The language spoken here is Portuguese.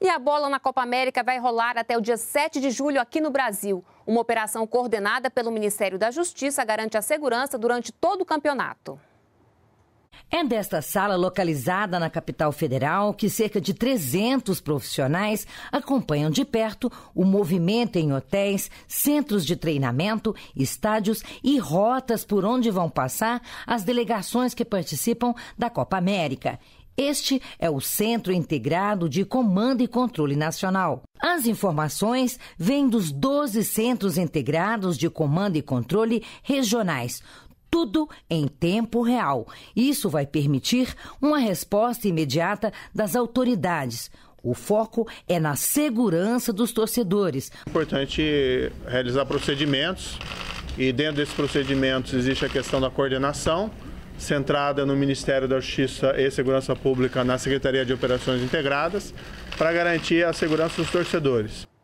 E a bola na Copa América vai rolar até o dia 7 de julho aqui no Brasil. Uma operação coordenada pelo Ministério da Justiça garante a segurança durante todo o campeonato. É desta sala localizada na capital federal que cerca de 300 profissionais acompanham de perto o movimento em hotéis, centros de treinamento, estádios e rotas por onde vão passar as delegações que participam da Copa América. Este é o Centro Integrado de Comando e Controle Nacional. As informações vêm dos 12 Centros Integrados de Comando e Controle Regionais. Tudo em tempo real. Isso vai permitir uma resposta imediata das autoridades. O foco é na segurança dos torcedores. É importante realizar procedimentos e dentro desses procedimentos existe a questão da coordenação centrada no Ministério da Justiça e Segurança Pública na Secretaria de Operações Integradas, para garantir a segurança dos torcedores.